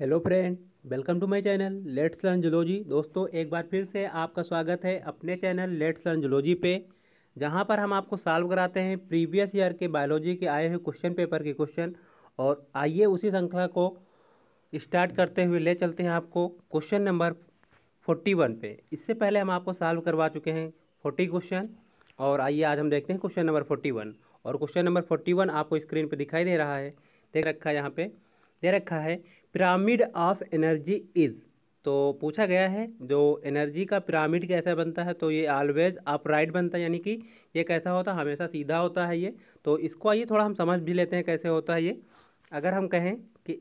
hello friend welcome to my channel let's learn zoology दोस्तों एक बार फिर से आपका स्वागत है अपने चैनल लेट्स लर्न जुलॉजी पे जहां पर हम आपको सॉल्व कराते हैं प्रीवियस ईयर के बायोलॉजी के आए हुए क्वेश्चन पेपर के क्वेश्चन और आइए उसी श्रृंखला को स्टार्ट करते हुए ले चलते हैं आपको क्वेश्चन नंबर फोर्टी वन पे इससे पहले हम आपको सॉल्व करवा चुके हैं फोर्टी क्वेश्चन और आइए आज हम देखते हैं क्वेश्चन नंबर फोर्टी वन और क्वेश्चन नंबर फोर्टी वन आपको स्क्रीन पर दिखाई दे रहा है देख रखा है यहाँ पर दे रखा है पिरामिड ऑफ एनर्जी इज़ तो पूछा गया है जो एनर्जी का पिरामिड कैसा बनता है तो ये ऑलवेज अपराइट बनता है यानी कि ये कैसा होता है हमेशा सीधा होता है ये तो इसको आइए थोड़ा हम समझ भी लेते हैं कैसे होता है ये अगर हम कहें कि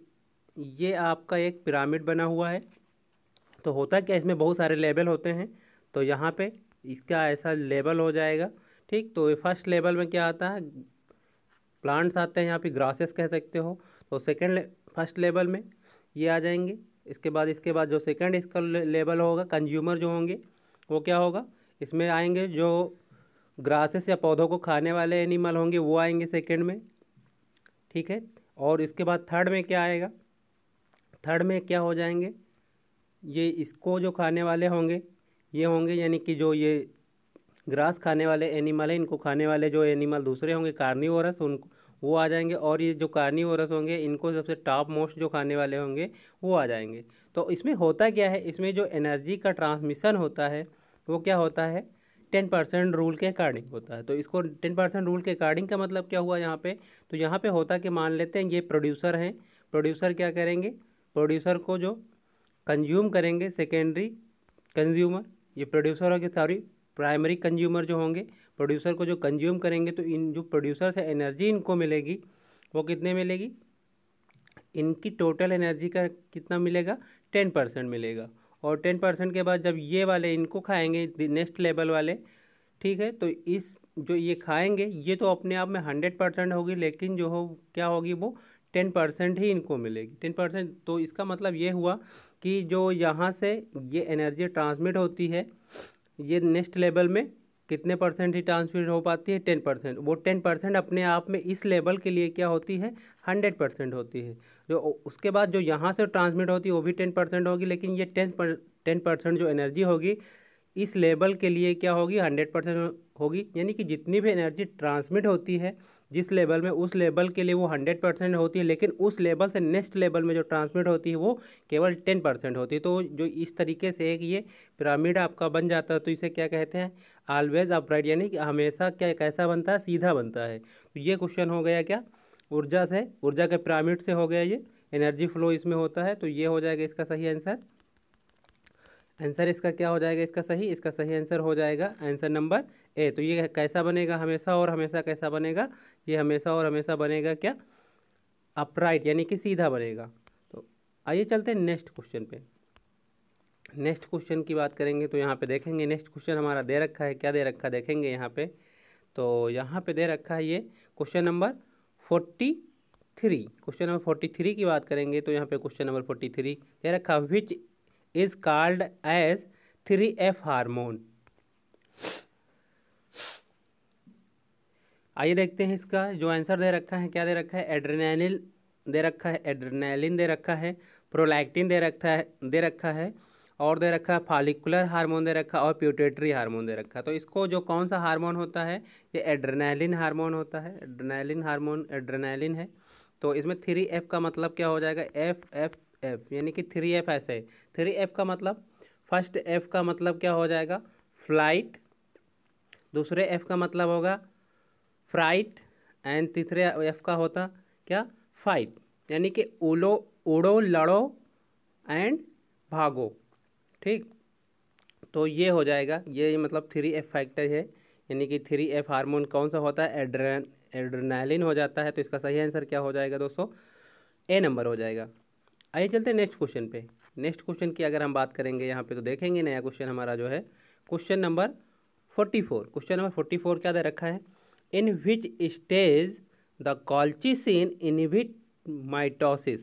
ये आपका एक पिरामिड बना हुआ है तो होता क्या इसमें बहुत सारे लेवल होते हैं तो यहाँ पर इसका ऐसा लेवल हो जाएगा ठीक तो फर्स्ट लेवल में क्या आता है प्लांट्स आते हैं यहाँ पे ग्रासेस कह सकते हो तो सेकेंड फर्स्ट लेवल में ये आ जाएंगे इसके बाद इसके बाद जो सेकंड इसका लेवल होगा कंज्यूमर जो होंगे वो क्या होगा इसमें आएंगे जो ग्रासेस या पौधों को खाने वाले एनिमल होंगे वो आएंगे सेकंड में ठीक है और इसके बाद थर्ड में क्या आएगा थर्ड में क्या हो जाएंगे ये इसको जो खाने वाले होंगे ये होंगे यानी कि जो ये ग्रास खाने वाले एनिमल हैं इनको खाने वाले जो एनिमल दूसरे होंगे कार्निवोरस उनको वो आ जाएंगे और ये जो कार्नी होंगे इनको सबसे टॉप मोस्ट जो खाने वाले होंगे वो आ जाएंगे तो इसमें होता क्या है इसमें जो एनर्जी का ट्रांसमिशन होता है वो क्या होता है टेन परसेंट रूल के अकॉर्डिंग होता है तो इसको टेन परसेंट रूल के अकॉर्डिंग का मतलब क्या हुआ यहाँ पे तो यहाँ पे होता कि मान लेते हैं ये प्रोड्यूसर हैं प्रोड्यूसर क्या करेंगे प्रोड्यूसर को जो कंज्यूम करेंगे सेकेंडरी कंज्यूमर ये प्रोड्यूसर होंगे सॉरी प्राइमरी कंज्यूमर जो होंगे प्रोड्यूसर को जो कंज्यूम करेंगे तो इन जो प्रोड्यूसर से एनर्जी इनको मिलेगी वो कितने मिलेगी इनकी टोटल एनर्जी का कितना मिलेगा टेन परसेंट मिलेगा और टेन परसेंट के बाद जब ये वाले इनको खाएंगे नेक्स्ट लेवल वाले ठीक है तो इस जो ये खाएंगे ये तो अपने आप में हंड्रेड परसेंट होगी लेकिन जो हो क्या होगी वो टेन परसेंट ही इनको मिलेगी टेन परसेंट तो इसका मतलब ये हुआ कि जो यहाँ से ये एनर्जी ट्रांसमिट होती है ये नेक्स्ट लेवल में कितने परसेंट ही ट्रांसमिट हो पाती है टेन परसेंट वो टेन परसेंट अपने आप में इस लेवल के लिए क्या होती है हंड्रेड परसेंट होती है जो उसके बाद जो यहाँ से ट्रांसमिट होती है वो भी टेन परसेंट होगी लेकिन ये टेन टेन परसेंट जो एनर्जी होगी इस लेवल के लिए क्या होगी हंड्रेड परसेंट होगी यानी कि जितनी भी एनर्जी ट्रांसमिट होती है जिस लेवल में उस लेवल के लिए वो हंड्रेड परसेंट होती है लेकिन उस लेवल से नेक्स्ट लेवल में जो ट्रांसमिट होती है वो केवल टेन परसेंट होती है तो जो इस तरीके से एक ये पिरामिड आपका बन जाता है तो इसे क्या कहते हैं ऑलवेज अपराइट यानी कि हमेशा क्या कैसा बनता है सीधा बनता है तो ये क्वेश्चन हो गया क्या ऊर्जा से ऊर्जा के पिरामिड से हो गया ये एनर्जी फ्लो इसमें होता है तो ये हो जाएगा इसका सही आंसर आंसर इसका क्या हो जाएगा इसका सही इसका सही आंसर हो जाएगा आंसर नंबर ए तो ये कैसा बनेगा हमेशा और हमेशा कैसा बनेगा ये हमेशा और हमेशा बनेगा क्या अपराइट यानी कि सीधा बनेगा तो आइए चलते हैं नेक्स्ट क्वेश्चन पे नेक्स्ट क्वेश्चन की बात करेंगे तो यहाँ पे देखेंगे नेक्स्ट क्वेश्चन हमारा दे रखा है क्या दे रखा है देखेंगे यहाँ पे तो यहाँ पे दे रखा है ये question number forty three question number forty three की बात करेंगे तो यहाँ पे क्वेश्चन नंबर फोर्टी थ्री दे रखा which is called as three F hormone आइए देखते हैं इसका जो आंसर दे रखा है क्या दे रखा है एड्रेनलिन दे रखा है एड्रेनलिन दे रखा है प्रोलैक्टिन दे रखा है दे रखा है और दे रखा है फालिकुलर हार्मोन दे रखा और प्यूटेटरी हार्मोन दे रखा तो इसको जो कौन सा हार्मोन होता है ये एड्रेनलिन हार्मोन होता है एड्रेनलिन हार्मोन एड्रेनलिन है तो इसमें थ्री एफ का मतलब क्या हो जाएगा एफ एफ एफ यानी कि थ्री एफ ऐसे है थ्री एफ का मतलब फर्स्ट एफ का मतलब क्या हो जाएगा फ्लाइट दूसरे एफ का मतलब होगा फ्राइट एंड तीसरे एफ का होता क्या फाइट यानी कि उलो उड़ो लड़ो एंड भागो ठीक तो ये हो जाएगा ये मतलब थ्री एफ फैक्टर है यानी कि थ्री एफ हार्मोन कौन सा होता है एड्रेन एड्रेनालिन हो जाता है तो इसका सही आंसर क्या हो जाएगा दोस्तों ए नंबर हो जाएगा आइए चलते हैं नेक्स्ट क्वेश्चन पे नेक्स्ट क्वेश्चन की अगर हम बात करेंगे यहाँ पे तो देखेंगे नया क्वेश्चन हमारा जो है question number forty four question number forty four क्या दे रखा है in which stage the colchicine inhibit mitosis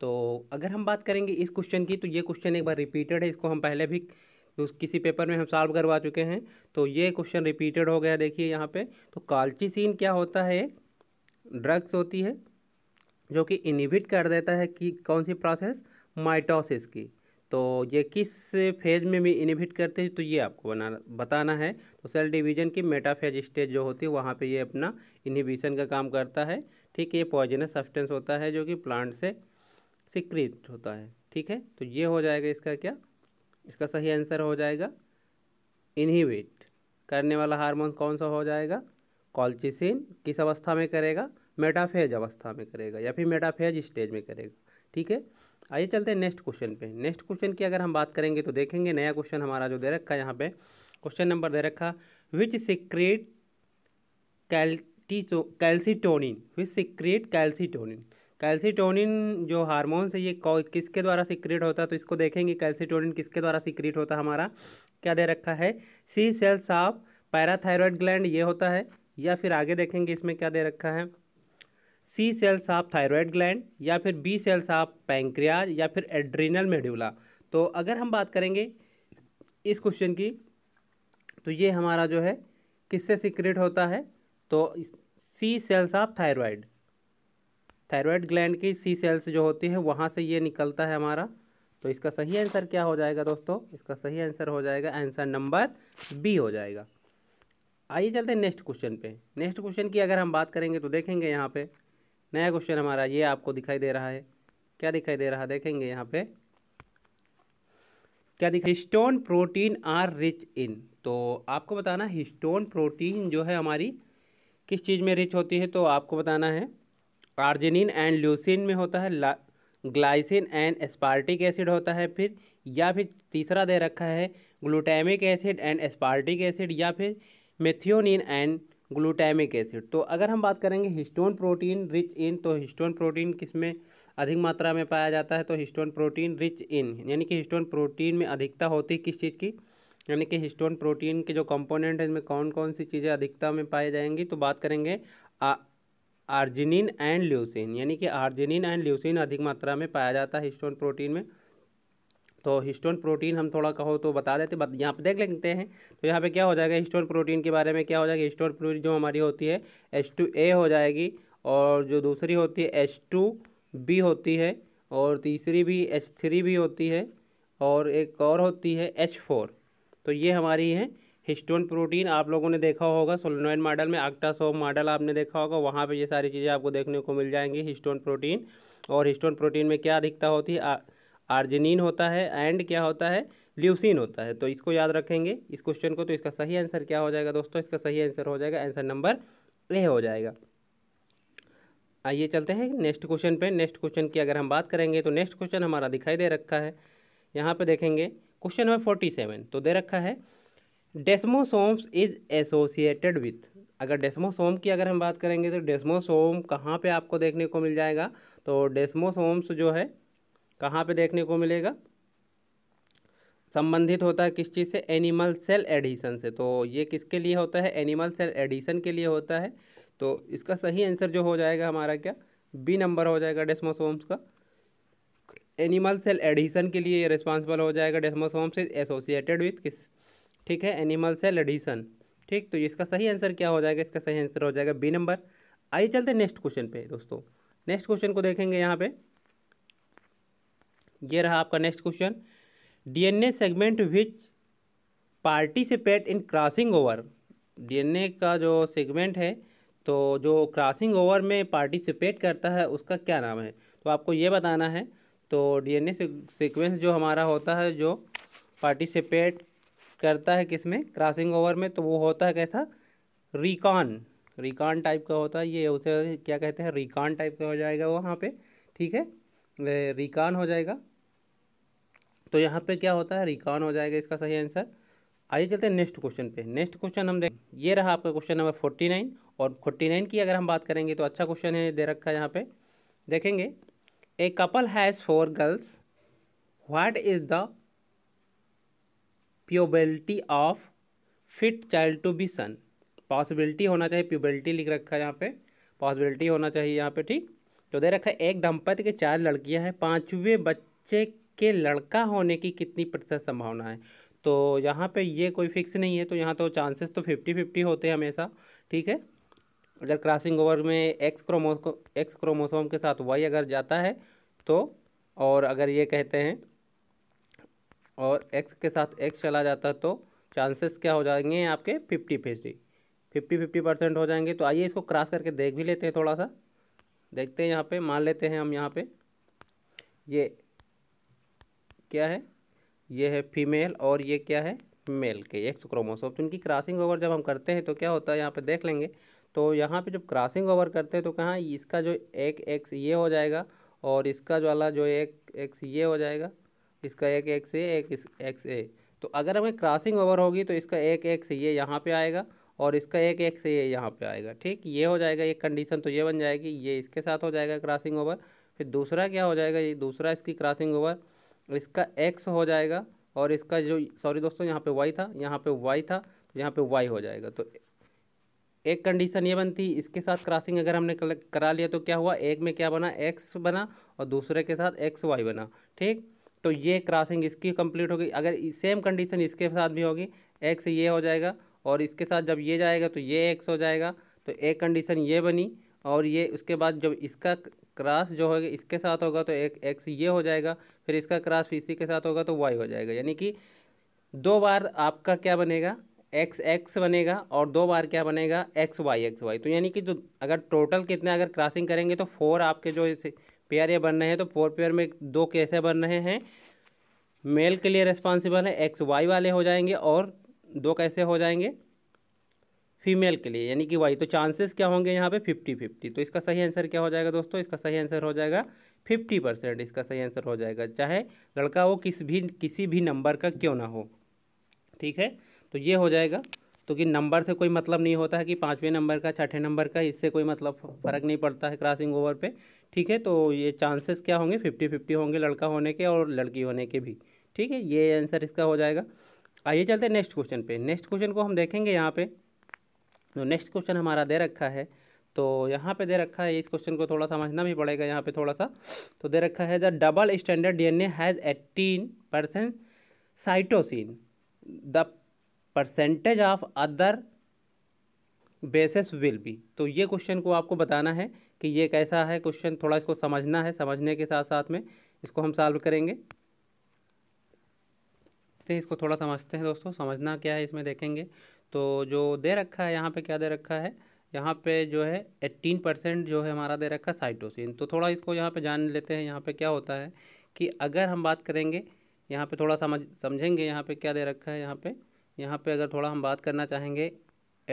तो अगर हम बात करेंगे इस क्वेश्चन की तो ये क्वेश्चन एक बार रिपीटेड है इसको हम पहले भी तो किसी पेपर में हम सॉल्व करवा चुके हैं तो ये क्वेश्चन रिपीटेड हो गया देखिए यहाँ पे तो सीन क्या होता है ड्रग्स होती है जो कि इनिबिट कर देता है कि कौन सी प्रोसेस माइटोसिस की तो ये किस फेज में भी इनिबिट करते हैं तो ये आपको बनाना बताना है तो सेल डिवीजन की मेटाफेज स्टेज जो होती है वहाँ पे ये अपना इनिबिशन का काम करता है ठीक है ये पॉइजनस सब्सटेंस होता है जो कि प्लांट से सिक्रिट होता है ठीक है तो ये हो जाएगा इसका क्या इसका सही आंसर हो जाएगा इनहिबिट करने वाला हारमोन कौन सा हो जाएगा कॉल्चिसिन किस अवस्था में करेगा मेटाफेज अवस्था में करेगा या फिर मेटाफेज स्टेज में करेगा ठीक है आइए चलते हैं नेक्स्ट क्वेश्चन पे नेक्स्ट क्वेश्चन की अगर हम बात करेंगे तो देखेंगे नया क्वेश्चन हमारा जो दे रखा है यहाँ पे क्वेश्चन नंबर दे रखा विच सिक्रेट कैल्टीचो calcitonin which secrete calcitonin calcitonin जो हारमोन्स है ये किसके द्वारा सिक्रेट होता है तो इसको देखेंगे कैल्सीटोनिन किसके द्वारा सिक्रेट होता है हमारा क्या दे रखा है C cells of parathyroid gland ये होता है या फिर आगे देखेंगे इसमें क्या दे रखा है C cells of thyroid gland या फिर बी सेल्स ऑफ पैंक्रियाज या फिर एड्रीनल मेड्यूला तो अगर हम बात करेंगे इस क्वेश्चन की तो ये हमारा जो है किससे सिक्रेट होता है तो C cells of thyroid thyroid gland की सी सेल्स जो होती है वहाँ से ये निकलता है हमारा तो इसका सही आंसर क्या हो जाएगा दोस्तों इसका सही आंसर हो जाएगा आंसर नंबर बी हो जाएगा आइए चलते हैं नेक्स्ट क्वेश्चन पे नेक्स्ट क्वेश्चन की अगर हम बात करेंगे तो देखेंगे यहाँ पे नया क्वेश्चन हमारा ये आपको दिखाई दे रहा है क्या दिखाई दे रहा है देखेंगे यहाँ पे क्या दिखा histone protein are rich in तो आपको बताना हिस्टोन प्रोटीन जो है हमारी किस चीज़ में रिच होती है तो आपको बताना है आर्जिनिन एंड ल्यूसिन में होता है ग्लाइसिन एंड एस्पार्टिक एसिड होता है फिर या फिर तीसरा दे रखा है glutamic acid and aspartic acid या फिर मेथियोनिन एंड ग्लूटामिक एसिड तो अगर हम बात करेंगे हिस्टोन प्रोटीन रिच इन तो हिस्टोन प्रोटीन किस में अधिक मात्रा में पाया जाता है तो हिस्टोन प्रोटीन रिच इन यानी कि हिस्टोन प्रोटीन में अधिकता होती किस चीज़ की यानी कि हिस्टोन प्रोटीन के जो कंपोनेंट हैं इनमें कौन कौन सी चीज़ें अधिकता में पाई जाएंगी तो बात करेंगे आर्जिनिन एंड ल्यूसिन यानी कि आर्जिनिन एंड ल्यूसिन अधिक मात्रा में पाया जाता है हिस्टोन प्रोटीन में तो हिस्टोन प्रोटीन हम थोड़ा कहो तो बता देते बत, यहाँ पर देख लेते हैं तो यहाँ पे क्या हो जाएगा हिस्टोन प्रोटीन के बारे में क्या हो जाएगा हिस्टोन प्रोटीन जो हमारी होती है एच टू ए हो जाएगी और जो दूसरी होती है एच टू बी होती है और तीसरी भी एच थ्री भी होती है और एक और होती है एच फोर तो ये हमारी है हिस्टोन प्रोटीन आप लोगों ने देखा होगा सोलोनॉइड मॉडल में आक्टासोव मॉडल आपने देखा होगा वहाँ पर ये सारी चीज़ें आपको देखने को मिल जाएंगी हिस्टोन प्रोटीन और हिस्टोन प्रोटीन में क्या अधिकता होती है आर्जिनिन होता है एंड क्या होता है ल्यूसिन होता है तो इसको याद रखेंगे इस क्वेश्चन को तो इसका सही आंसर क्या हो जाएगा दोस्तों इसका सही आंसर हो जाएगा आंसर नंबर ए हो जाएगा आइए चलते हैं नेक्स्ट क्वेश्चन पे नेक्स्ट क्वेश्चन की अगर हम बात करेंगे तो नेक्स्ट क्वेश्चन हमारा दिखाई दे रखा है यहाँ पे देखेंगे क्वेश्चन नंबर फोर्टी सेवन तो दे रखा है डेस्मोसोम्स इज एसोसिएटेड विथ अगर डेस्मोसोम की अगर हम बात करेंगे तो डेस्मोसोम कहाँ पे आपको देखने को मिल जाएगा तो डेस्मोसोम्स जो है कहाँ पे देखने को मिलेगा संबंधित होता है किस चीज़ से एनिमल सेल एडिशन से तो ये किसके लिए होता है एनिमल सेल एडिशन के लिए होता है तो इसका सही आंसर जो हो जाएगा हमारा क्या बी नंबर हो जाएगा डेस्मोसोम्स का एनिमल सेल एडिशन के लिए रिस्पॉन्सिबल हो जाएगा डेस्मोसोम्स इज एसोसिएटेड विथ किस ठीक है एनिमल सेल एडिशन ठीक तो इसका सही आंसर क्या हो जाएगा इसका सही आंसर हो जाएगा बी नंबर आइए चलते नेक्स्ट क्वेश्चन पे दोस्तों नेक्स्ट क्वेश्चन को देखेंगे यहाँ पे ये रहा आपका next question DNA segment which participate in crossing over DNA का जो सेगमेंट है तो जो क्रॉसिंग ओवर में पार्टिसिपेट करता है उसका क्या नाम है तो आपको ये बताना है तो डीएनए सीक्वेंस जो हमारा होता है जो पार्टिसिपेट करता है किसमें क्रॉसिंग ओवर में तो वो होता है कैसा रिकॉन रिकॉन टाइप का होता है ये उसे क्या कहते हैं रिकॉन टाइप का हो जाएगा वो वहाँ पे ठीक है रिकॉन हो जाएगा तो यहाँ पे क्या होता है रिकॉन हो जाएगा इसका सही आंसर आइए चलते हैं नेक्स्ट क्वेश्चन पे नेक्स्ट क्वेश्चन हम देख ये रहा आपका क्वेश्चन नंबर फोर्टी नाइन और फोर्टी नाइन की अगर हम बात करेंगे तो अच्छा क्वेश्चन है दे रखा है यहाँ पे देखेंगे a couple has four girls what is the probability of fifth child to be son possibility होना चाहिए प्योबिलिटी लिख रखा है यहाँ पे पॉसिबिलिटी होना चाहिए यहाँ पे ठीक तो दे रखा है एक दंपति के चार लड़कियां हैं पाँचवें बच्चे के लड़का होने की कितनी प्रतिशत संभावना है तो यहाँ पे ये कोई फिक्स नहीं है तो यहाँ तो चांसेस तो फिफ्टी फिफ्टी होते हैं हमेशा ठीक है अगर क्रॉसिंग ओवर में एक्स क्रोमो एक्स क्रोमोसोम के साथ वाई अगर जाता है तो और अगर ये कहते हैं और एक्स के साथ एक्स चला जाता है तो चांसेस क्या हो जाएंगे आपके fifty fifty fifty fifty percent हो जाएंगे तो आइए इसको क्रॉस करके देख भी लेते हैं थोड़ा सा देखते हैं यहाँ पे मान लेते हैं हम यहाँ पे ये क्या है ये है फीमेल और ये क्या है मेल के एक्स क्रोमोसोम तो इनकी क्रॉसिंग ओवर जब हम करते हैं तो क्या होता है यहाँ पे देख लेंगे तो यहाँ पे जब क्रॉसिंग ओवर करते हैं तो कहाँ इसका जो एक एक्स ये हो जाएगा और इसका जो वाला जो एक एक्स ये हो जाएगा इसका एक एक्स ए एक एक्स ए तो अगर हमें क्रॉसिंग ओवर होगी तो इसका एक एक्स ये यहाँ पर आएगा और इसका एक एक से ये यहाँ पे आएगा ठीक ये हो जाएगा एक कंडीशन तो ये बन जाएगी ये इसके साथ हो जाएगा क्रॉसिंग ओवर फिर दूसरा क्या हो जाएगा ये दूसरा इसकी क्रॉसिंग ओवर इसका एक्स हो जाएगा और इसका जो सॉरी दोस्तों यहाँ पे वाई था यहाँ पे वाई था तो यहाँ पे वाई हो जाएगा तो एक कंडीशन ये बनती इसके साथ क्रॉसिंग अगर हमने करा लिया तो क्या हुआ एक में क्या बना एक्स बना और दूसरे के साथ एक्स वाई बना ठीक तो ये क्रॉसिंग इसकी कंप्लीट होगी अगर सेम कंडीशन इसके साथ भी होगी एक्स ये हो जाएगा और इसके साथ जब ये जाएगा तो ये एक्स हो जाएगा तो एक कंडीशन ये बनी और ये उसके बाद जब इसका क्रॉस जो होगा इसके साथ होगा तो एक एक्स ये हो जाएगा फिर इसका क्रॉस इसी के साथ होगा तो वाई हो जाएगा यानी कि दो बार आपका क्या बनेगा एक्स एक्स बनेगा और दो बार क्या बनेगा एक्स वाई एक्स वाई तो यानी कि जो अगर टोटल कितने अगर क्रॉसिंग करेंगे तो फोर आपके जो पेयर ये बन रहे हैं तो फोर पेयर में दो कैसे बन रहे हैं मेल के लिए रिस्पॉन्सिबल है एक्स वाई वाले हो जाएंगे और दो कैसे हो जाएंगे फीमेल के लिए यानी कि वाई तो चांसेस क्या होंगे यहाँ पे फिफ्टी फिफ्टी तो इसका सही आंसर क्या हो जाएगा दोस्तों इसका सही आंसर हो जाएगा फिफ्टी परसेंट इसका सही आंसर हो जाएगा चाहे लड़का वो किस भी किसी भी नंबर का क्यों ना हो ठीक है तो ये हो जाएगा तो कि नंबर से कोई मतलब नहीं होता है कि पाँचवें नंबर का छठे नंबर का इससे कोई मतलब फ़र्क नहीं पड़ता है क्रॉसिंग ओवर पर ठीक है तो ये चांसेस क्या होंगे फिफ्टी फिफ्टी होंगे लड़का होने के और लड़की होने के भी ठीक है ये आंसर इसका हो जाएगा आइए चलते हैं नेक्स्ट क्वेश्चन पे नेक्स्ट क्वेश्चन को हम देखेंगे यहाँ पे तो नेक्स्ट क्वेश्चन हमारा दे रखा है तो यहाँ पे दे रखा है इस क्वेश्चन को थोड़ा समझना भी पड़ेगा यहाँ पे थोड़ा सा तो दे रखा है the double standard DNA has eighteen percent cytosine the percentage of other basis will be तो ये क्वेश्चन को आपको बताना है कि ये कैसा है क्वेश्चन थोड़ा इसको समझना है समझने के साथ साथ में इसको हम सॉल्व करेंगे समझते हैं इसको थोड़ा समझते हैं दोस्तों समझना क्या है इसमें देखेंगे तो जो दे रखा है यहाँ पे क्या दे रखा है यहाँ पे जो है एट्टीन परसेंट जो है हमारा दे रखा है साइटोसिन तो थोड़ा इसको यहाँ पे जान लेते हैं यहाँ पे क्या होता है कि अगर हम बात करेंगे यहाँ पे थोड़ा समझ समझेंगे यहाँ पे क्या दे रखा है यहाँ पे यहाँ पे अगर थोड़ा हम बात करना चाहेंगे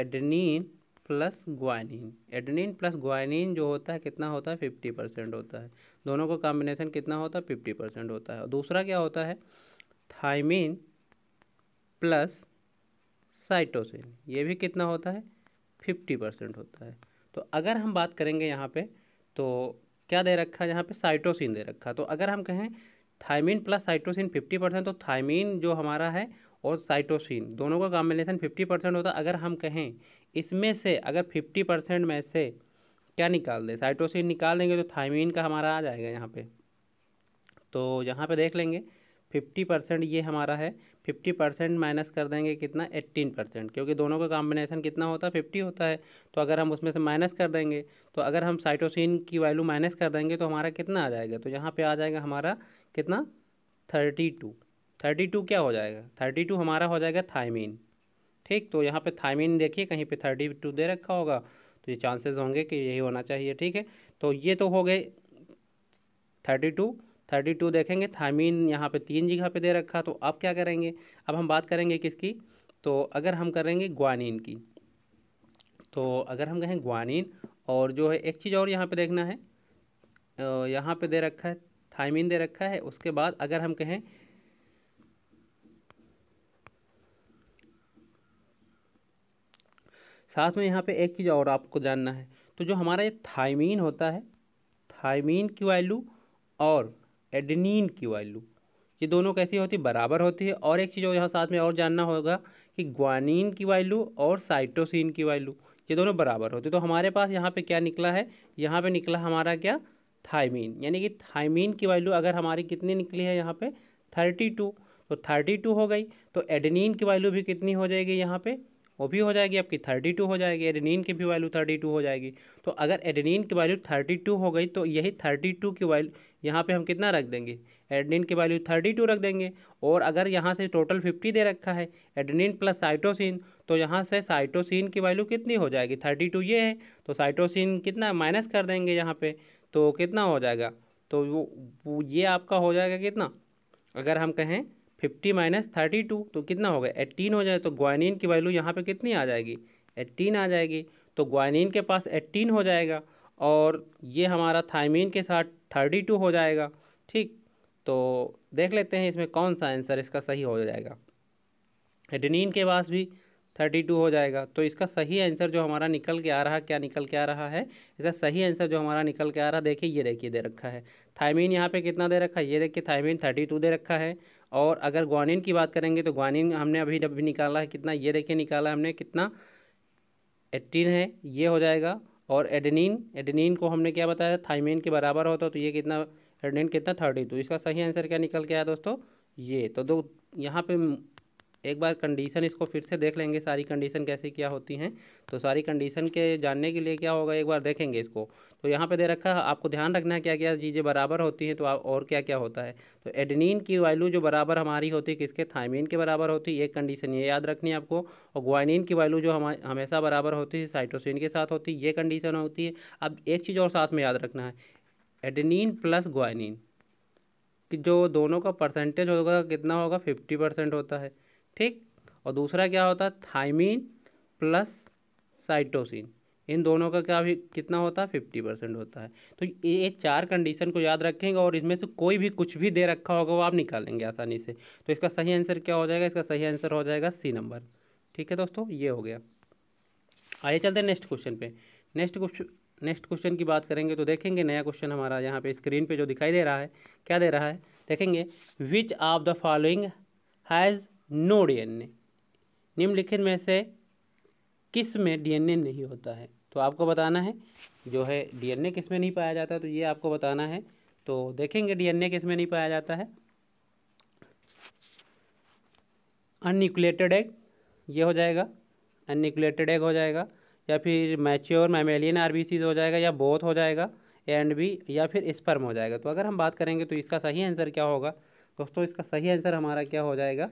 adenine plus guanine adenine plus guanine जो होता है कितना होता है फिफ्टी परसेंट होता है दोनों का कॉम्बिनेशन कितना होता है फिफ्टी परसेंट होता है और दूसरा क्या होता है थाइमिन प्लस साइटोसिन ये भी कितना होता है फिफ्टी परसेंट होता है तो अगर हम बात करेंगे यहाँ पे तो क्या दे रखा है यहाँ पे साइटोसिन दे रखा है तो अगर हम कहें thymine plus cytosine fifty percent तो थाइमिन जो हमारा है और साइटोसिन दोनों का कॉम्बिनेशन फिफ्टी परसेंट होता है अगर हम कहें इसमें से अगर फिफ्टी परसेंट में से क्या निकाल दें साइटोसिन निकाल देंगे तो थाइमिन का हमारा आ जाएगा यहाँ पे तो यहाँ पे देख लेंगे फिफ्टी परसेंट ये हमारा है फिफ्टी परसेंट माइनस कर देंगे कितना एट्टीन परसेंट क्योंकि दोनों का कॉम्बिनेशन कितना होता है फिफ्टी होता है तो अगर हम उसमें से माइनस कर देंगे तो अगर हम साइटोसिन की वैल्यू माइनस कर देंगे तो हमारा कितना आ जाएगा तो यहाँ पे आ जाएगा हमारा कितना थर्टी टू थर्टी टू क्या हो जाएगा थर्टी टू हमारा हो जाएगा थाइमिन ठीक तो यहाँ पर थाइमिन देखिए कहीं पर थर्टी टू दे रखा होगा तो ये चांसेस होंगे कि यही होना चाहिए ठीक है तो ये तो हो गए थर्टी टू थर्टी टू देखेंगे थामीन यहाँ पे तीन जगह पे दे रखा तो अब क्या करेंगे अब हम बात करेंगे किसकी तो अगर हम करेंगे ग्वानिन की तो अगर हम कहें ग्वानिन और जो है एक चीज़ और यहाँ पे देखना है यहाँ पे दे रखा है थायमीन दे रखा है उसके बाद अगर हम कहें साथ में यहाँ पे एक चीज़ और आपको जानना है तो जो हमारा ये थायमीन होता है थायमीन की वैल्यू और एडनिन की वैल्यू ये दोनों कैसी होती है बराबर होती है और एक चीज़ और यहाँ साथ में और जानना होगा कि ग्वानीन की वैल्यू और साइटोसिन की वैल्यू ये दोनों बराबर होते तो हमारे पास यहाँ पे क्या निकला है यहाँ पे निकला हमारा क्या थाइमीन यानी कि थाइमीन की वैल्यू अगर हमारी कितनी निकली है यहाँ पे थर्टी टू तो थर्टी टू हो गई तो एडनिन की वैल्यू भी कितनी हो जाएगी यहाँ पे वो भी हो जाएगी आपकी थर्टी टू हो जाएगी एडनिन की भी वैल्यू थर्टी टू हो जाएगी तो अगर एडनिन की वैल्यू थर्टी टू हो गई तो यही थर्टी टू की वैल्यू यहाँ पे हम कितना रख देंगे एडनिन की वैल्यू थर्टी टू रख देंगे और अगर यहाँ से टोटल फिफ्टी दे रखा है एडनिन प्लस साइटोसिन तो यहाँ से साइटोसिन की वैल्यू कितनी हो जाएगी थर्टी टू ये है तो साइटोसिन कितना माइनस कर देंगे यहाँ पर तो कितना हो जाएगा तो वो ये आपका हो जाएगा कितना अगर हम कहें फिफ्टी माइनस थर्टी टू तो कितना हो गया एट्टीन हो जाए तो ग्वानिन की वैल्यू यहाँ पे कितनी आ जाएगी एट्टीन आ जाएगी तो ग्वानिन के पास एट्टीन हो जाएगा और ये हमारा थाइमिन के साथ थर्टी टू हो जाएगा ठीक तो देख लेते हैं इसमें कौन सा आंसर इसका सही हो जाएगा एडनिन के पास भी थर्टी टू हो जाएगा तो इसका सही आंसर जो हमारा निकल के आ रहा क्या निकल के आ रहा है इसका सही आंसर जो हमारा निकल के आ रहा देखिए ये देखिए दे रखा है थाइमिन यहाँ पे कितना दे रखा है ये देखिए थाइमिन थर्टी टू दे रखा है और अगर ग्वानिन की बात करेंगे तो ग्वानिन हमने अभी भी निकाला है कितना ये देखिए निकाला हमने कितना एटीन है ये हो जाएगा और एडनिन एडनिन को हमने क्या बताया थाइमिन के बराबर होता तो ये कितना एडनिन कितना थर्टी तो इसका सही आंसर क्या निकल के आया दोस्तों ये तो दो यहाँ पे एक बार कंडीशन इसको फिर से देख लेंगे सारी कंडीशन कैसे क्या होती हैं तो सारी कंडीशन के जानने के लिए क्या होगा एक बार देखेंगे इसको तो यहाँ पे दे रखा है आपको ध्यान रखना है क्या क्या चीज़ें बराबर होती हैं तो और क्या क्या होता है तो एडनिन की वैल्यू जो बराबर हमारी होती है किसके थाइमिन के बराबर होती है एक कंडीशन ये याद रखनी है आपको और ग्वाइनिन की वैल्यू जो हम हमेशा बराबर होती है साइटोसिन के साथ होती है ये कंडीशन होती है अब एक चीज़ और साथ में याद रखना है एडनिन प्लस ग्वाइनिन कि जो दोनों का परसेंटेज होगा कितना होगा फिफ्टी परसेंट होता है ठीक और दूसरा क्या होता है थाइमीन प्लस साइटोसिन इन दोनों का क्या भी कितना होता है फिफ्टी परसेंट होता है तो ये चार कंडीशन को याद रखेंगे और इसमें से कोई भी कुछ भी दे रखा होगा वो आप निकालेंगे आसानी से तो इसका सही आंसर क्या हो जाएगा इसका सही आंसर हो जाएगा सी नंबर ठीक है दोस्तों ये हो गया आइए चलते हैं नेक्स्ट क्वेश्चन पे नेक्स्ट क्वेश्चन नेक्स्ट क्वेश्चन की बात करेंगे तो देखेंगे नया क्वेश्चन हमारा यहाँ पे स्क्रीन पर जो दिखाई दे रहा है क्या दे रहा है देखेंगे which of the following has no a निम्नलिखित में से किस में डीएनए नहीं होता है तो आपको बताना है जो है डीएनए किस में नहीं पाया जाता तो ये आपको बताना है तो देखेंगे डीएनए किस में नहीं पाया जाता है अनन्यूक्लेटेड एग ये हो जाएगा अनन्यूक्लेटेड एग हो जाएगा या फिर मैच्योर मैमेलियन आरबीसीज हो जाएगा या बोथ हो जाएगा एंड बी या फिर स्पर्म हो जाएगा तो अगर हम बात करेंगे तो इसका सही आंसर क्या होगा दोस्तों इसका सही आंसर हमारा क्या हो जाएगा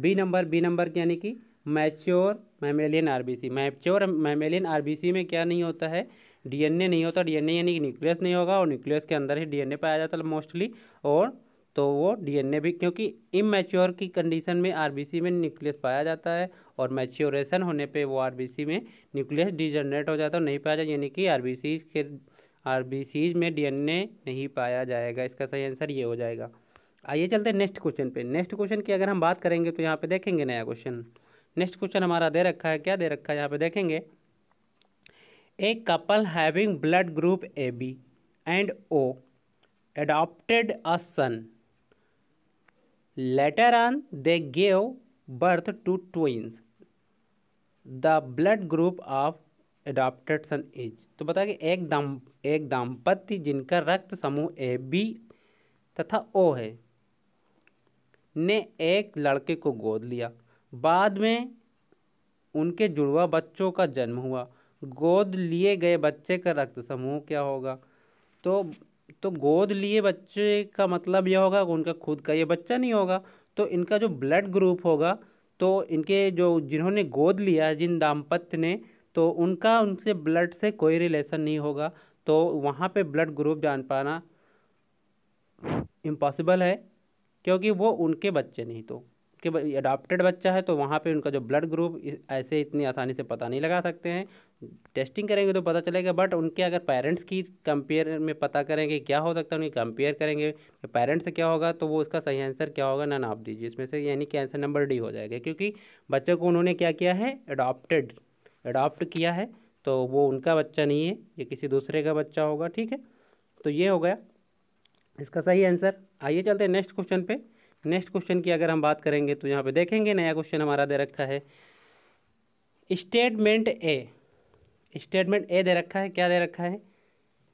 बी नंबर बी नंबर यानी कि mature mammalian RBC mature mammalian RBC में क्या नहीं होता है डीएनए नहीं होता डीएनए यानी कि न्यूक्लियस नहीं होगा और न्यूक्लियस के अंदर ही डीएनए पाया जाता है मोस्टली और तो वो डीएनए भी क्योंकि इमेच्योर की कंडीशन में आरबीसी में न्यूक्लियस पाया जाता है और मैच्योरेशन होने पे वो आरबीसी में न्यूक्लियस डिजनरेट हो जाता है नहीं पाया जाता यानी कि आरबीसी के आरबीसीज में डीएनए नहीं पाया जाएगा इसका सही आंसर ये हो जाएगा आइए चलते हैं नेक्स्ट क्वेश्चन पे नेक्स्ट क्वेश्चन की अगर हम बात करेंगे तो यहाँ पे देखेंगे नया क्वेश्चन नेक्स्ट क्वेश्चन हमारा दे रखा है क्या दे रखा है यहाँ पे देखेंगे a couple having blood group A B and O adopted a son later on they gave birth to twins the blood group of adopted son is तो बता कि एक दाम एक दाम्पत्य जिनका रक्त समूह ए बी तथा ओ है ने एक लड़के को गोद लिया बाद में उनके जुड़वा बच्चों का जन्म हुआ गोद लिए गए बच्चे का रक्त समूह क्या होगा तो तो गोद लिए बच्चे का मतलब यह होगा उनका खुद का ये बच्चा नहीं होगा तो इनका जो ब्लड ग्रुप होगा तो इनके जो जिन्होंने गोद लिया जिन दाम्पत्य ने तो उनका उनसे ब्लड से कोई रिलेशन नहीं होगा तो वहाँ पे ब्लड ग्रुप जान पाना इम्पॉसिबल है क्योंकि वो उनके बच्चे नहीं तो कि अडाप्टेड बच्चा है तो वहाँ पे उनका जो ब्लड ग्रुप ऐसे इतनी आसानी से पता नहीं लगा सकते हैं टेस्टिंग करेंगे तो पता चलेगा बट उनके अगर पेरेंट्स की कंपेयर में पता करेंगे क्या हो सकता है उनकी कंपेयर करेंगे तो पेरेंट्स से क्या होगा तो वो उसका सही आंसर क्या होगा ना नाप दीजिए इसमें से यानी कि आंसर नंबर डी हो जाएगा क्योंकि बच्चे को उन्होंने क्या किया है अडॉप्टेड अडॉप्ट किया है तो वो उनका बच्चा नहीं है ये किसी दूसरे का बच्चा होगा ठीक है तो ये हो गया इसका सही आंसर आइए चलते हैं नेक्स्ट क्वेश्चन पे नेक्स्ट क्वेश्चन की अगर हम बात करेंगे तो यहाँ पे देखेंगे नया क्वेश्चन हमारा दे रखा है स्टेटमेंट ए स्टेटमेंट ए दे रखा है क्या दे रखा है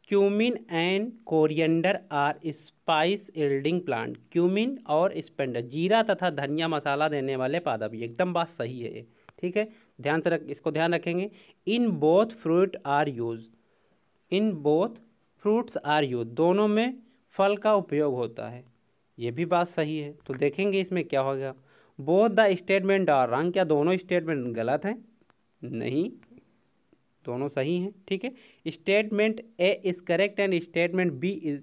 cumin and coriander are spice yielding plant cumin और स्पेंडर जीरा तथा धनिया मसाला देने वाले पादप एकदम बात सही है ये ठीक है ध्यान से रख इसको ध्यान रखेंगे in both fruit are use in both fruits are use दोनों में फल का उपयोग होता है ये भी बात सही है तो देखेंगे इसमें क्या होगा बोथ द स्टेटमेंट और रंग क्या दोनों स्टेटमेंट गलत हैं नहीं दोनों सही हैं ठीक है statement A is correct and statement B is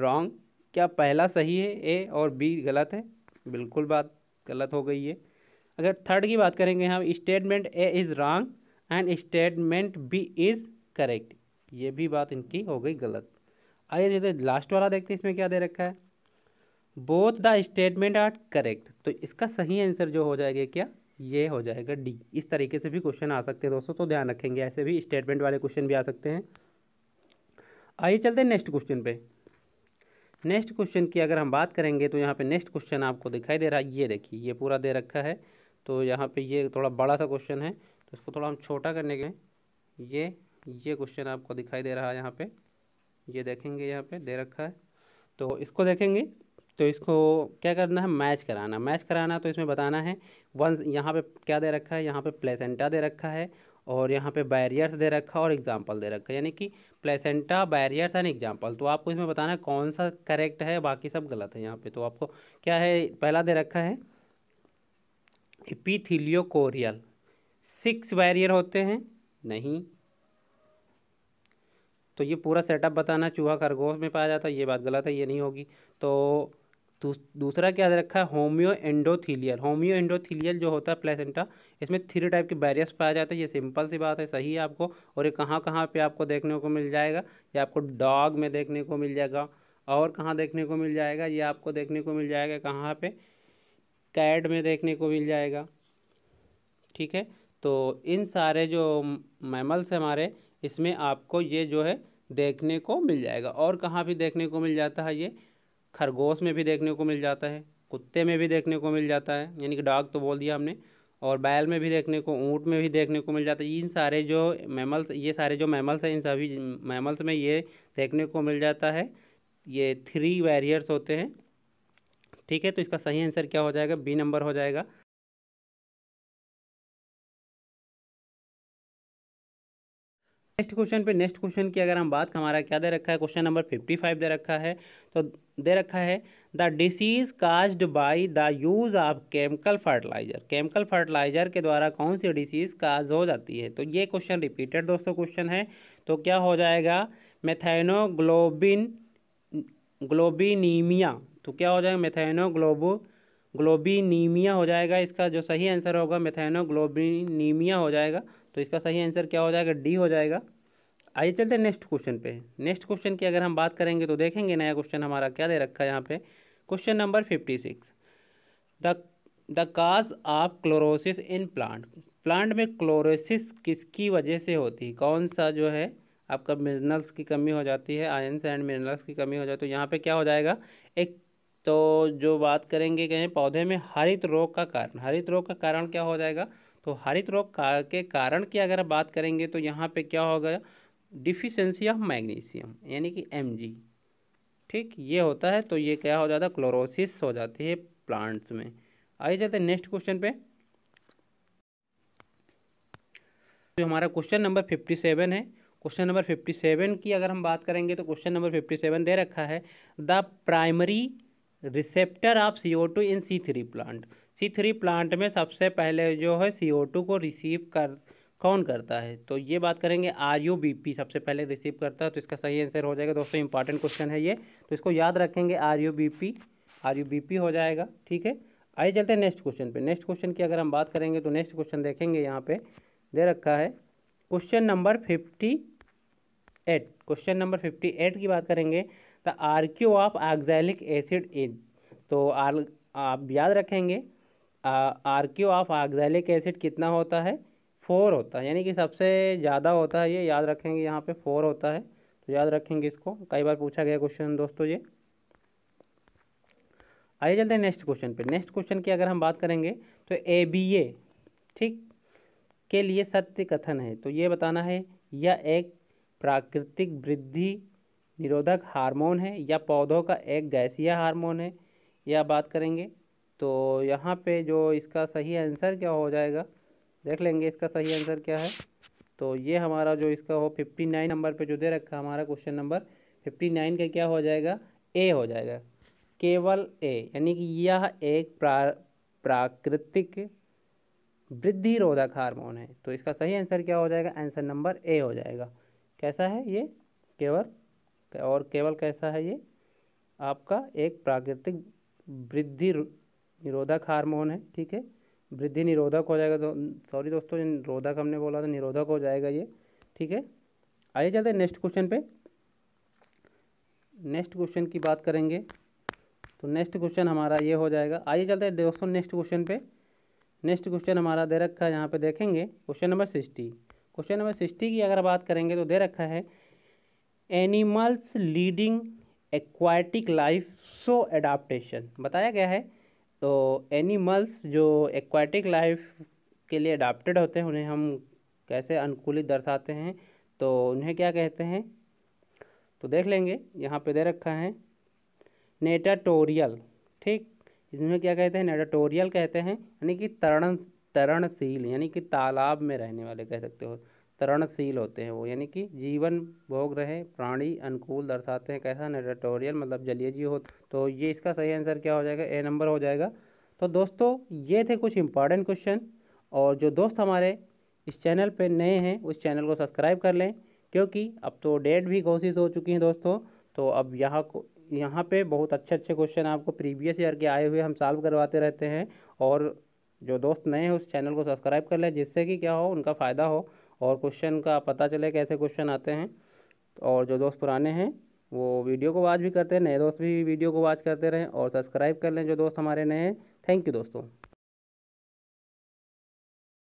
wrong क्या पहला सही है ए और बी गलत है बिल्कुल बात गलत हो गई है अगर थर्ड की बात करेंगे हम statement A is wrong and statement B is correct ये भी बात इनकी हो गई गलत आइए जैसे लास्ट वाला देखते हैं इसमें क्या दे रखा है both the statement are correct तो इसका सही आंसर जो हो जाएगा क्या ये हो जाएगा डी इस तरीके से भी क्वेश्चन आ सकते हैं दोस्तों तो ध्यान रखेंगे ऐसे भी स्टेटमेंट वाले क्वेश्चन भी आ सकते हैं आइए चलते हैं नेक्स्ट क्वेश्चन पे नेक्स्ट क्वेश्चन की अगर हम बात करेंगे तो यहाँ पे नेक्स्ट क्वेश्चन आपको दिखाई दे रहा है ये देखिए ये पूरा दे रखा है तो यहाँ पे ये थोड़ा बड़ा सा क्वेश्चन है तो इसको थोड़ा हम छोटा करने के ये ये क्वेश्चन आपको दिखाई दे रहा है यहाँ पर ये देखेंगे यहाँ पे दे रखा है तो इसको देखेंगे तो इसको क्या करना है मैच कराना मैच कराना तो इसमें बताना है वन यहाँ पे क्या दे रखा है यहाँ पे प्लेसेंटा दे रखा है और यहाँ पे बैरियर्स दे रखा है और एग्जाम्पल दे रखा है यानी कि प्लेसेंटा बैरियर्स एंड एग्जाम्पल तो आपको इसमें बताना है कौन सा करेक्ट है बाकी सब गलत है यहाँ पे तो आपको क्या है पहला दे रखा है इपीथिलियो कोरियल सिक्स बैरियर होते हैं नहीं तो ये पूरा सेटअप बताना चूहा खरगोश में पाया जाता है ये बात गलत है ये नहीं होगी तो दूस, दूसरा क्या रखा है होम्यो एंडोथीलियल होम्यो एंडोथीलियल जो होता है प्लेसेंटा इसमें थ्री टाइप के बैरियस पाया जाता है ये सिंपल सी बात है सही है आपको और ये कहाँ कहाँ पे आपको देखने को मिल जाएगा ये आपको डॉग में देखने को मिल जाएगा और कहाँ देखने को मिल जाएगा ये आपको देखने को मिल जाएगा कहाँ पर कैड में देखने को मिल जाएगा ठीक है तो इन सारे जो मैमल्स हमारे इसमें आपको ये जो है देखने को मिल जाएगा और कहाँ भी देखने को मिल जाता है ये खरगोश में भी देखने को मिल जाता है कुत्ते में भी देखने को मिल जाता है यानी कि डॉग तो बोल दिया हमने और बैल में भी देखने को ऊँट में भी देखने को मिल जाता है इन सारे जो मैमल्स ये सारे जो मैमल्स हैं इन सभी मैमल्स में ये देखने को मिल जाता है ये थ्री वैरियर्स होते हैं ठीक है तो इसका सही आंसर क्या हो जाएगा बी नंबर हो जाएगा नेक्स्ट क्वेश्चन पे नेक्स्ट क्वेश्चन की अगर हम बात हमारा क्या दे रखा है क्वेश्चन नंबर फिफ्टी फाइव दे रखा है तो दे रखा है the disease caused by the use of chemical fertilizer chemical fertilizer के द्वारा कौन सी डिसीज़ काज हो जाती है तो ये क्वेश्चन रिपीटेड दोस्तों क्वेश्चन है तो क्या हो जाएगा मेथेनोग्लोबिन ग्लोबिनीमिया तो क्या हो जाएगा मेथेनोग्लोबो ग्लोबिनीमिया हो जाएगा इसका जो सही आंसर होगा मेथेनोग्लोबिनीमिया हो जाएगा तो इसका सही आंसर क्या हो जाएगा डी हो जाएगा आइए चलते हैं नेक्स्ट क्वेश्चन पे नेक्स्ट क्वेश्चन की अगर हम बात करेंगे तो देखेंगे नया क्वेश्चन हमारा क्या दे रखा है यहाँ पे question number fifty six the the cause of chlorosis in plant plant में क्लोरोसिस किसकी वजह से होती है कौन सा जो है आपका मिनरल्स की कमी हो जाती है आयन्स एंड मिनरल्स की कमी हो जाती है तो यहाँ पर क्या हो जाएगा एक तो जो बात करेंगे कहें पौधे में हरित रोग का कारण हरित रोग का कारण क्या हो जाएगा तो हरित रोग का, के कारण की अगर बात करेंगे तो यहाँ पे क्या होगा डिफिशेंसी ऑफ मैग्नीशियम यानी कि एम ठीक ये होता है तो ये क्या हो जाता है क्लोरोसिस हो जाती है प्लांट्स में आइए जाते हैं नेक्स्ट क्वेश्चन पे तो हमारा क्वेश्चन नंबर फिफ्टी सेवन है क्वेश्चन नंबर फिफ्टी सेवन की अगर हम बात करेंगे तो क्वेश्चन नंबर फिफ्टी सेवन दे रखा है the primary receptor of C O two in C three plant C three plant में सबसे पहले जो है सी ओ टू को रिसीव कर कौन करता है तो ये बात करेंगे आर यू बी पी सबसे पहले रिसीव करता है तो इसका सही आंसर हो जाएगा दोस्तों इंपॉर्टेंट क्वेश्चन है ये तो इसको याद रखेंगे R U B P R U B P हो जाएगा ठीक है आइए चलते हैं नेक्स्ट क्वेश्चन पे नेक्स्ट क्वेश्चन की अगर हम बात करेंगे तो नेक्स्ट क्वेश्चन देखेंगे यहाँ पे दे रखा है question number fifty eight question number fifty eight की बात करेंगे the R Q of oxalic acid in तो आर तो आप याद रखेंगे R Q of oxalic acid कितना होता है फोर होता है यानी कि सबसे ज़्यादा होता है ये याद रखेंगे यहाँ पे फोर होता है तो याद रखेंगे इसको कई बार पूछा गया क्वेश्चन दोस्तों ये आइए चलते हैं नेक्स्ट क्वेश्चन पे नेक्स्ट क्वेश्चन की अगर हम बात करेंगे तो ए बी ए ठीक के लिए सत्य कथन है तो ये बताना है यह एक प्राकृतिक वृद्धि निरोधक हार्मोन है या पौधों का एक गैसीय हार्मोन है यह बात करेंगे तो यहाँ पे जो इसका सही आंसर क्या हो जाएगा देख लेंगे इसका सही आंसर क्या है तो ये हमारा जो इसका हो फिफ्टी नाइन नंबर पे जो दे रखा हमारा क्वेश्चन नंबर फिफ्टी नाइन का क्या हो जाएगा ए हो जाएगा केवल ए यानी कि यह एक प्रा प्राकृतिक वृद्धि रोधक हारमोन है तो इसका सही आंसर क्या हो जाएगा आंसर नंबर ए हो जाएगा कैसा है ये केवल और केवल कैसा है ये आपका एक प्राकृतिक वृद्धि निरोधक हार्मोन है ठीक है वृद्धि निरोधक हो जाएगा तो सॉरी दोस्तों निरोधक हमने बोला था निरोधक हो जाएगा ये ठीक है आइए चलते हैं नेक्स्ट क्वेश्चन पे नेक्स्ट क्वेश्चन की बात करेंगे तो नेक्स्ट क्वेश्चन हमारा ये हो जाएगा आइए चलते हैं दोस्तों नेक्स्ट क्वेश्चन पे नेक्स्ट क्वेश्चन हमारा दे रखा है यहाँ पर देखेंगे question number sixty question number sixty की अगर बात करेंगे तो दे रखा है animals leading aquatic life show adaptation बताया गया है तो एनिमल्स जो एक्वाटिक लाइफ के लिए अडाप्टेड होते हैं उन्हें हम कैसे अनुकूलित दर्शाते हैं तो उन्हें क्या कहते हैं तो देख लेंगे यहाँ पे दे रखा है नेटाटोरियल ठीक इसमें क्या कहते हैं नेटाटोरियल कहते हैं यानी कि तरण तरणशील यानी कि तालाब में रहने वाले कह सकते हो तरणशील होते हैं वो यानी कि जीवन भोग रहे प्राणी अनुकूल दर्शाते हैं कैसा नेटोरियल मतलब जलीय जीव हो तो ये इसका सही आंसर क्या हो जाएगा ए नंबर हो जाएगा तो दोस्तों ये थे कुछ इंपॉर्टेंट क्वेश्चन और जो दोस्त हमारे इस चैनल पे नए हैं उस चैनल को सब्सक्राइब कर लें क्योंकि अब तो डेट भी घोषित हो चुकी हैं दोस्तों तो अब यहाँ को यहाँ पे बहुत अच्छे अच्छे क्वेश्चन आपको प्रीवियस ईयर के आए हुए हम सॉल्व करवाते रहते हैं और जो दोस्त नए हैं उस चैनल को सब्सक्राइब कर लें जिससे कि क्या हो उनका फ़ायदा हो और क्वेश्चन का पता चले कैसे क्वेश्चन आते हैं और जो दोस्त पुराने हैं वो वीडियो को वाच भी करते हैं नए दोस्त भी वीडियो को वाच करते रहें और सब्सक्राइब कर लें जो दोस्त हमारे नए हैं थैंक यू दोस्तों